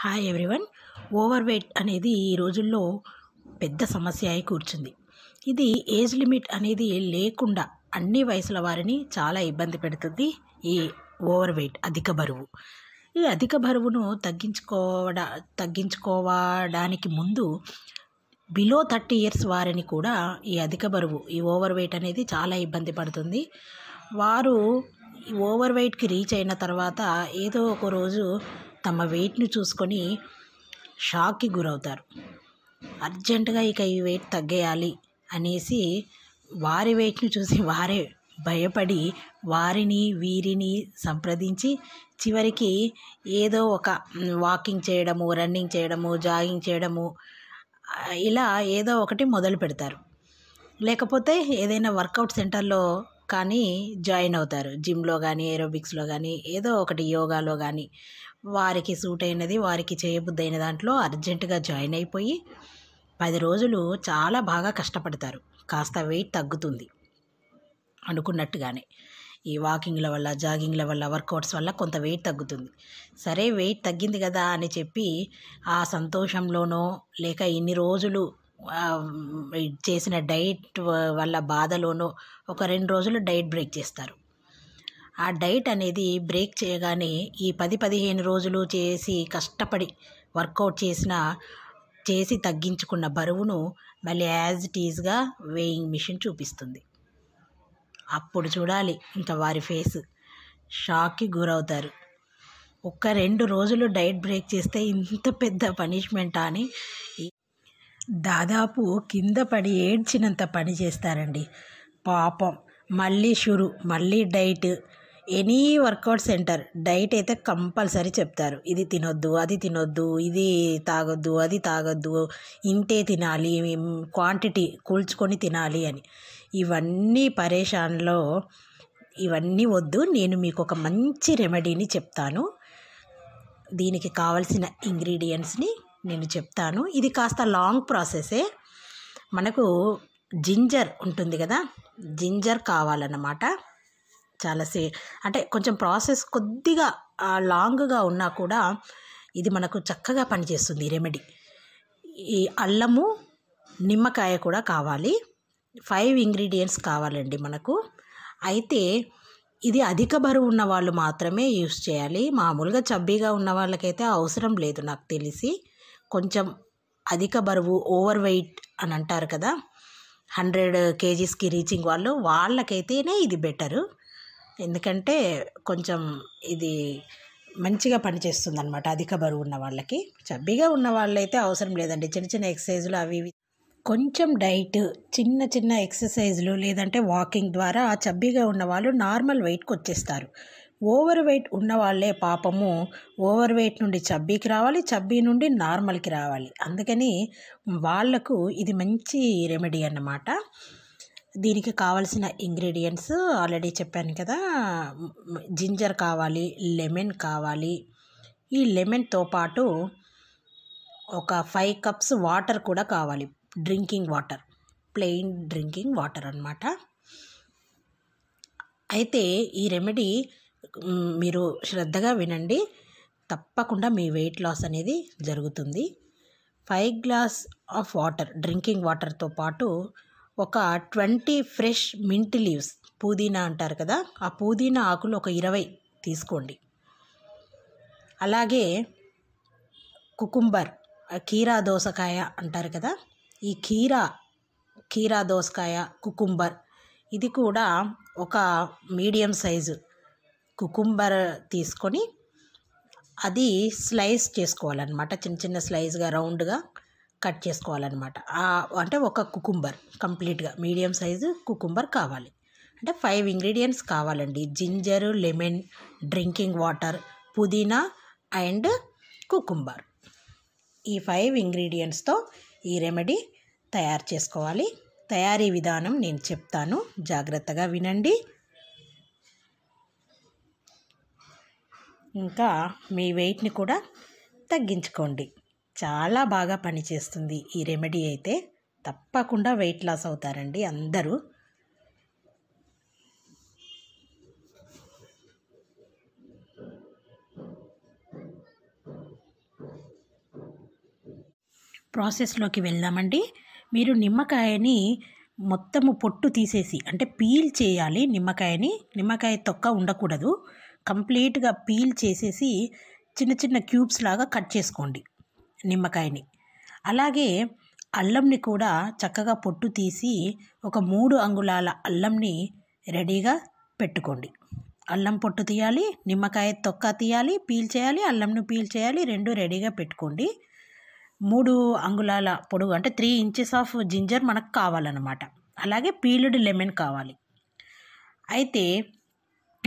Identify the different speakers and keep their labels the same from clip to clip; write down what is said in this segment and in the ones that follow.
Speaker 1: hi everyone over weight అనేది ఈ రోజుల్లో పెద్ద సమస్య అయి కూర్చుంది ఇది ఏజ్ లిమిట్ అనేది లేకుండా అన్ని వయసుల వారిని చాలా ఇబ్బంది పెడుతుంది ఈ ఓవర్ వెయిట్ అధిక బరువు ఈ అధిక బరువును తగ్గించుకోవడా తగ్గించుకోవడానికి ముందు బిలో థర్టీ ఇయర్స్ వారిని కూడా ఈ అధిక బరువు ఈ ఓవర్ వెయిట్ అనేది చాలా ఇబ్బంది పడుతుంది వారు ఓవర్ వెయిట్కి రీచ్ అయిన తర్వాత ఏదో ఒక రోజు తమ వెయిట్ను చూసుకొని షాక్కి గురవుతారు అర్జెంటుగా ఇక ఈ వెయిట్ తగ్గేయాలి అనేసి వారి వెయిట్ను చూసి వారే భయపడి వారిని వీరిని సంప్రదించి చివరికి ఏదో ఒక వాకింగ్ చేయడము రన్నింగ్ చేయడము జాగింగ్ చేయడము ఇలా ఏదో ఒకటి మొదలు పెడతారు లేకపోతే ఏదైనా వర్కౌట్ సెంటర్లో కానీ జాయిన్ అవుతారు జిమ్లో కానీ ఏరోబిక్స్లో కానీ ఏదో ఒకటి యోగాలో కానీ వారికి సూట్ అయినది వారికి చేయబుద్దైన దాంట్లో అర్జెంటుగా జాయిన్ అయిపోయి పది రోజులు చాలా బాగా కష్టపడతారు కాస్త వెయిట్ తగ్గుతుంది అనుకున్నట్టుగానే ఈ వాకింగ్ల వల్ల జాగింగ్ల వల్ల వర్కౌట్స్ వల్ల కొంత వెయిట్ తగ్గుతుంది సరే వెయిట్ తగ్గింది కదా అని చెప్పి ఆ సంతోషంలోనో లేక ఇన్ని రోజులు చేసిన డైట్ వల్ల బాధలోనో ఒక రెండు రోజులు డైట్ బ్రేక్ చేస్తారు ఆ డైట్ అనేది బ్రేక్ చేయగానే ఈ పది పదిహేను రోజులు చేసి కష్టపడి వర్కౌట్ చేసిన చేసి తగ్గించుకున్న బరువును మళ్ళీ యాజ్ ఇట్ ఈజ్గా వేయింగ్ మిషన్ చూపిస్తుంది అప్పుడు చూడాలి ఇంకా వారి ఫేస్ షాక్కి గురవుతారు ఒక్క రెండు రోజులు డైట్ బ్రేక్ చేస్తే ఇంత పెద్ద పనిష్మెంటా అని దాదాపు కింద పడి ఏడ్చినంత పని చేస్తారండి పాపం మళ్ళీ షురు మళ్ళీ diet any workout centre diet అయితే కంపల్సరీ చెప్తారు ఇది తినొద్దు అది తినొద్దు ఇది తాగొద్దు అది తాగొద్దు ఇంతే తినాలి క్వాంటిటీ కూల్చుకొని తినాలి అని ఇవన్నీ పరేషాన్లో ఇవన్నీ వద్దు నేను మీకు ఒక మంచి రెమెడీని చెప్తాను దీనికి కావలసిన ఇంగ్రీడియంట్స్ని నేను చెప్తాను ఇది కాస్త లాంగ్ ప్రాసెసే మనకు జింజర్ ఉంటుంది కదా జింజర్ కావాలన్నమాట చాలా సే అంటే కొంచెం ప్రాసెస్ కొద్దిగా లాంగ్గా ఉన్నా కూడా ఇది మనకు చక్కగా పనిచేస్తుంది ఈ రెమెడీ ఈ అల్లము నిమ్మకాయ కూడా కావాలి ఫైవ్ ఇంగ్రీడియంట్స్ కావాలండి మనకు అయితే ఇది అధిక బరువు ఉన్న వాళ్ళు మాత్రమే యూస్ చేయాలి మామూలుగా చబ్బీగా ఉన్న వాళ్ళకైతే అవసరం లేదు నాకు తెలిసి కొంచెం అధిక బరువు ఓవర్ వెయిట్ అని అంటారు కదా హండ్రెడ్ కేజీస్కి రీచింగ్ వాళ్ళు వాళ్ళకైతేనే ఇది బెటరు ఎందుకంటే కొంచెం ఇది మంచిగా పనిచేస్తుంది అనమాట అధిక బరువు ఉన్న వాళ్ళకి చబ్బీగా ఉన్న వాళ్ళైతే అవసరం లేదండి చిన్న చిన్న ఎక్సర్సైజులు అవి ఇవి కొంచెం డైట్ చిన్న చిన్న ఎక్సర్సైజ్లు లేదంటే వాకింగ్ ద్వారా చబ్బీగా ఉన్న వాళ్ళు నార్మల్ వెయిట్కి వచ్చేస్తారు ఓవర్ వెయిట్ ఉన్న వాళ్ళే పాపము ఓవర్ వెయిట్ నుండి చబ్బీకి రావాలి చబ్బీ నుండి నార్మల్కి రావాలి అందుకని వాళ్లకు ఇది మంచి రెమెడీ అన్నమాట దీనికి కావాల్సిన ఇంగ్రీడియంట్స్ ఆల్రెడీ చెప్పాను కదా జింజర్ కావాలి లెమన్ కావాలి ఈ లెమన్తో పాటు ఒక ఫైవ్ కప్స్ వాటర్ కూడా కావాలి drinking water plain drinking water అనమాట అయితే ఈ రెమెడీ మీరు శ్రద్ధగా వినండి తప్పకుండా మీ వెయిట్ లాస్ అనేది జరుగుతుంది five glass of water drinking వాటర్తో పాటు ఒక ట్వంటీ ఫ్రెష్ మింట్ లీవ్స్ పుదీనా అంటారు కదా ఆ పుదీనా ఆకులు ఒక ఇరవై తీసుకోండి అలాగే కుకుంబర్ కీరా దోసకాయ అంటారు కదా ఈ కీరా కీరా దోసకాయ కుకుంబర్ ఇది కూడా ఒక మీడియం సైజు కుకుంబర్ తీసుకొని అది స్లైస్ చేసుకోవాలన్నమాట చిన్న చిన్న స్లైస్గా రౌండ్గా కట్ చేసుకోవాలన్నమాట అంటే ఒక కుకుంబర్ కంప్లీట్గా మీడియం సైజు కుకుంబర్ కావాలి అంటే ఫైవ్ ఇంగ్రీడియంట్స్ కావాలండి జింజరు లెమన్ డ్రింకింగ్ వాటర్ పుదీనా అండ్ కుకుంబర్ ఈ ఫైవ్ ఇంగ్రీడియంట్స్తో ఈ రెమెడీ తయారు చేసుకోవాలి తయారీ విధానం నేను చెప్తాను జాగ్రత్తగా వినండి ఇంకా మీ వెయిట్ని కూడా తగ్గించుకోండి చాలా బాగా పనిచేస్తుంది ఈ రెమెడీ అయితే తప్పకుండా వెయిట్ లాస్ అవుతారండి అందరూ ప్రాసెస్లోకి వెళ్దామండి మీరు నిమ్మకాయని మొత్తము పొట్టు తీసేసి అంటే పీల్ చేయాలి నిమ్మకాయని నిమ్మకాయ తొక్క ఉండకూడదు కంప్లీట్గా పీల్ చేసేసి చిన్న చిన్న క్యూబ్స్ లాగా కట్ చేసుకోండి నిమ్మకాయని అలాగే అల్లంని కూడా చక్కగా పొట్టు తీసి ఒక మూడు అంగుళాల అల్లంని రెడీగా పెట్టుకోండి అల్లం పొట్టు తీయాలి నిమ్మకాయ తొక్క తీయాలి పీల్ చేయాలి అల్లంను పీల్ చేయాలి రెండు రెడీగా పెట్టుకోండి మూడు అంగుళాల పొడుగు అంటే త్రీ ఇంచెస్ ఆఫ్ జింజర్ మనకు కావాలన్నమాట అలాగే పీల్డ్ లెమన్ కావాలి అయితే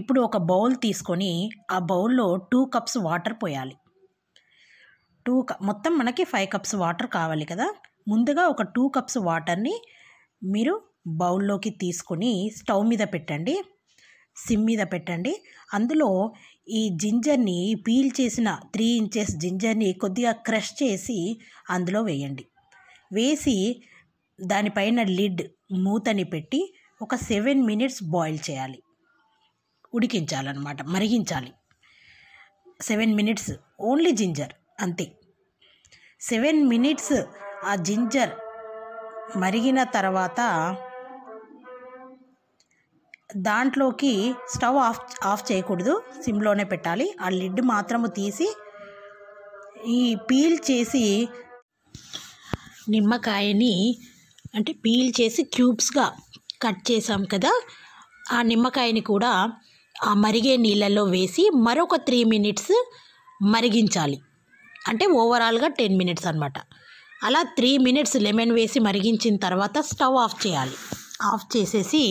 Speaker 1: ఇప్పుడు ఒక బౌల్ తీసుకొని ఆ బౌల్లో టూ కప్స్ వాటర్ పోయాలి టూ క మొత్తం మనకి ఫైవ్ కప్స్ వాటర్ కావాలి కదా ముందుగా ఒక టూ కప్స్ వాటర్ని మీరు బౌల్లోకి తీసుకొని స్టవ్ మీద పెట్టండి సిమ్ మీద పెట్టండి అందులో ఈ జింజర్ని పీల్ చేసిన త్రీ ఇంచెస్ జింజర్ని కొద్దిగా క్రష్ చేసి అందులో వేయండి వేసి దానిపైన లిడ్ మూతని పెట్టి ఒక సెవెన్ మినిట్స్ బాయిల్ చేయాలి ఉడికించాలన్నమాట మరిగించాలి సెవెన్ మినిట్స్ ఓన్లీ జింజర్ అంతే సెవెన్ మినిట్స్ ఆ జింజర్ మరిగిన తర్వాత దాంట్లోకి స్టవ్ ఆఫ్ ఆఫ్ చేయకూడదు సిమ్లోనే పెట్టాలి ఆ లిడ్ మాత్రము తీసి ఈ పీల్ చేసి నిమ్మకాయని అంటే పీల్ చేసి క్యూబ్స్గా కట్ చేసాం కదా ఆ నిమ్మకాయని కూడా ఆ మరిగే నీళ్ళల్లో వేసి మరొక త్రీ మినిట్స్ మరిగించాలి అంటే ఓవరాల్గా టెన్ మినిట్స్ అనమాట అలా త్రీ మినిట్స్ లెమన్ వేసి మరిగించిన తర్వాత స్టవ్ ఆఫ్ చేయాలి ఆఫ్ చేసేసి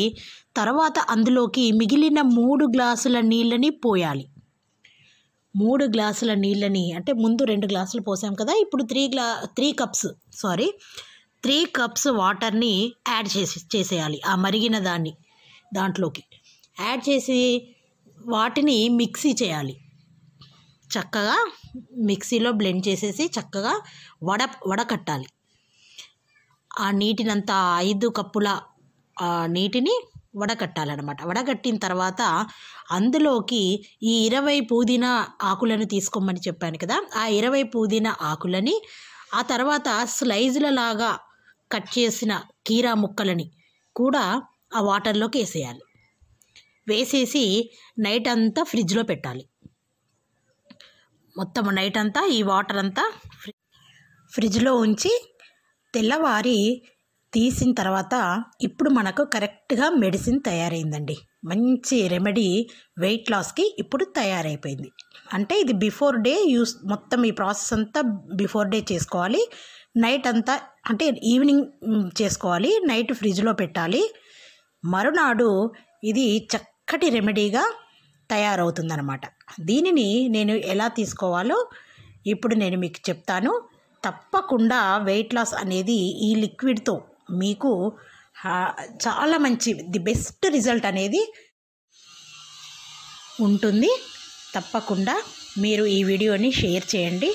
Speaker 1: తర్వాత అందులోకి మిగిలిన మూడు గ్లాసుల నీళ్ళని పోయాలి మూడు గ్లాసుల నీళ్ళని అంటే ముందు రెండు గ్లాసులు పోసాం కదా ఇప్పుడు త్రీ గ్లా three cups sorry three cups వాటర్ని యాడ్ చేసి చేసేయాలి ఆ మరిగిన దాన్ని దాంట్లోకి యాడ్ చేసి వాటిని మిక్సీ చేయాలి చక్కగా మిక్సీలో బ్లెండ్ చేసేసి చక్కగా వడ వడకట్టాలి ఆ నీటినంతా ఐదు కప్పుల నీటిని వడకట్టాలన్నమాట వడకట్టిన తర్వాత అందులోకి ఈ ఇరవై పుదీనా ఆకులను తీసుకోమని చెప్పాను కదా ఆ ఇరవై పుదీనా ఆకులని ఆ తర్వాత స్లైజులలాగా కట్ చేసిన కీరా ముక్కలని కూడా ఆ వాటర్లోకి వేసేయాలి వేసేసి నైట్ అంతా ఫ్రిడ్జ్లో పెట్టాలి మొత్తం నైట్ అంతా ఈ వాటర్ అంతా ఫ్రిడ్జ్లో ఉంచి తెల్లవారి తీసిన తర్వాత ఇప్పుడు మనకు కరెక్ట్గా మెడిసిన్ తయారైందండి మంచి రెమెడీ వెయిట్ లాస్కి ఇప్పుడు తయారైపోయింది అంటే ఇది బిఫోర్ డే యూస్ మొత్తం ఈ ప్రాసెస్ అంతా బిఫోర్ డే చేసుకోవాలి నైట్ అంతా అంటే ఈవినింగ్ చేసుకోవాలి నైట్ ఫ్రిడ్జ్లో పెట్టాలి మరునాడు ఇది చక్కటి రెమెడీగా తయారవుతుందనమాట దీనిని నేను ఎలా తీసుకోవాలో ఇప్పుడు నేను మీకు చెప్తాను తప్పకుండా వెయిట్ లాస్ అనేది ఈ లిక్విడ్తో మీకు చాలా మంచి ది బెస్ట్ రిజల్ట్ అనేది ఉంటుంది తప్పకుండా మీరు ఈ వీడియోని షేర్ చేయండి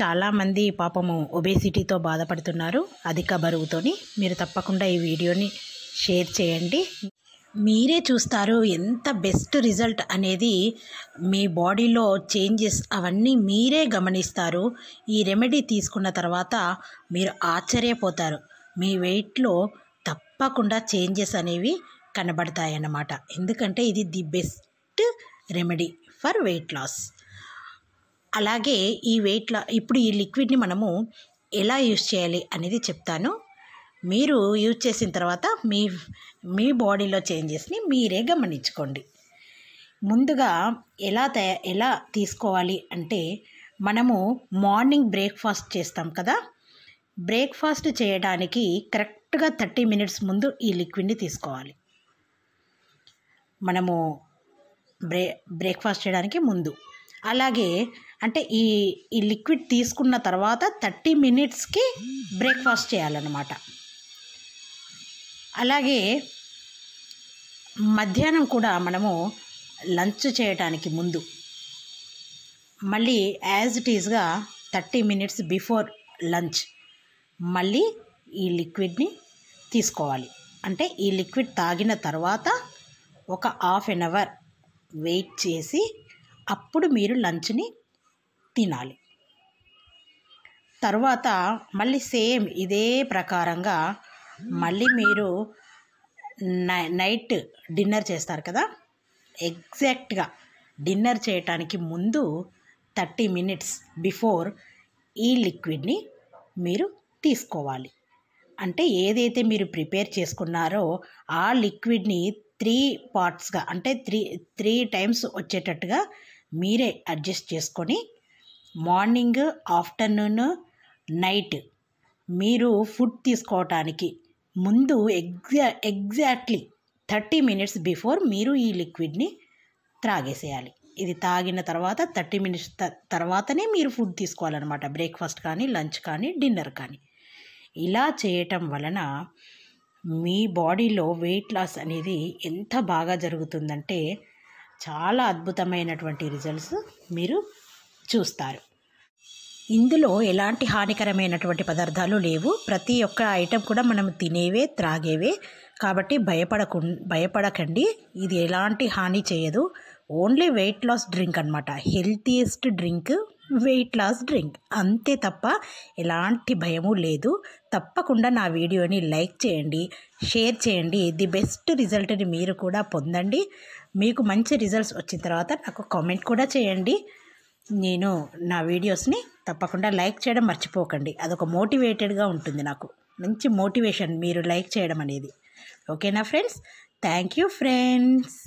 Speaker 1: చాలామంది పాపము ఒబేసిటీతో బాధపడుతున్నారు అధిక బరువుతోని మీరు తప్పకుండా ఈ వీడియోని షేర్ చేయండి మీరే చూస్తారు ఎంత బెస్ట్ రిజల్ట్ అనేది మీ బాడీలో చేంజెస్ అవన్నీ మీరే గమనిస్తారు ఈ రెమెడీ తీసుకున్న తర్వాత మీరు ఆశ్చర్యపోతారు మీ వెయిట్లో తప్పకుండా చేంజెస్ అనేవి కనబడతాయన్నమాట ఎందుకంటే ఇది the best remedy for weight loss అలాగే ఈ వెయిట్ లా ఇప్పుడు ఈ లిక్విడ్ని మనము ఎలా యూస్ చేయాలి అనేది చెప్తాను మీరు యూజ్ చేసిన తర్వాత మీ మీ బాడీలో చేంజెస్ని మీరే గమనించుకోండి ముందుగా ఎలా తయా ఎలా తీసుకోవాలి అంటే మనము మార్నింగ్ బ్రేక్ఫాస్ట్ చేస్తాం కదా బ్రేక్ఫాస్ట్ చేయడానికి కరెక్ట్గా థర్టీ మినిట్స్ ముందు ఈ లిక్విడ్ని తీసుకోవాలి మనము బ్రే బ్రేక్ఫాస్ట్ చేయడానికి ముందు అలాగే అంటే ఈ ఈ లిక్విడ్ తీసుకున్న తర్వాత థర్టీ మినిట్స్కి బ్రేక్ఫాస్ట్ చేయాలన్నమాట అలాగే మధ్యాహ్నం కూడా మనము లంచ్ చేయటానికి ముందు మళ్ళీ యాజ్ ఇట్ ఈజ్గా థర్టీ మినిట్స్ బిఫోర్ లంచ్ మళ్ళీ ఈ లిక్విడ్ని తీసుకోవాలి అంటే ఈ లిక్విడ్ తాగిన తర్వాత ఒక హాఫ్ ఎన్ అవర్ వెయిట్ చేసి అప్పుడు మీరు లంచ్ని తినాలి తర్వాత మళ్ళీ సేమ్ ఇదే ప్రకారంగా మళ్ళీ మీరు నైట్ డిన్నర్ చేస్తారు కదా ఎగ్జాక్ట్గా డిన్నర్ చేయటానికి ముందు థర్టీ మినిట్స్ బిఫోర్ ఈ లిక్విడ్ని మీరు తీసుకోవాలి అంటే ఏదైతే మీరు ప్రిపేర్ చేసుకున్నారో ఆ లిక్విడ్ని త్రీ పార్ట్స్గా అంటే త్రీ త్రీ టైమ్స్ వచ్చేటట్టుగా మీరే అడ్జస్ట్ చేసుకొని మార్నింగ్ ఆఫ్టర్నూన్ నైట్ మీరు ఫుడ్ తీసుకోవటానికి ముందు ఎగ్జా ఎగ్జాక్ట్లీ థర్టీ మినిట్స్ బిఫోర్ మీరు ఈ లిక్విడ్ని త్రాగేసేయాలి ఇది తాగిన తర్వాత థర్టీ మినిట్స్ తర్వాతనే మీరు ఫుడ్ తీసుకోవాలన్నమాట బ్రేక్ఫాస్ట్ కానీ లంచ్ కానీ డిన్నర్ కానీ ఇలా చేయటం వలన మీ బాడీలో వెయిట్ లాస్ అనేది ఎంత బాగా జరుగుతుందంటే చాలా అద్భుతమైనటువంటి రిజల్ట్స్ మీరు చూస్తారు ఇందులో ఎలాంటి హానికరమైనటువంటి పదార్థాలు లేవు ప్రతి ఒక్క ఐటెం కూడా మనం తినేవే త్రాగేవే కాబట్టి భయపడకు భయపడకండి ఇది ఎలాంటి హాని చేయదు ఓన్లీ వెయిట్ లాస్ డ్రింక్ అనమాట healthiest drink weight loss drink అంతే తప్ప ఎలాంటి భయము లేదు తప్పకుండా నా వీడియోని లైక్ చేయండి షేర్ చేయండి ది బెస్ట్ రిజల్ట్ని మీరు కూడా పొందండి మీకు మంచి రిజల్ట్స్ వచ్చిన తర్వాత నాకు కామెంట్ కూడా చేయండి నేను నా వీడియోస్ని తప్పకుండా లైక్ చేయడం మర్చిపోకండి అదొక మోటివేటెడ్గా ఉంటుంది నాకు మంచి మోటివేషన్ మీరు లైక్ చేయడం అనేది ఓకేనా ఫ్రెండ్స్ థ్యాంక్ యూ ఫ్రెండ్స్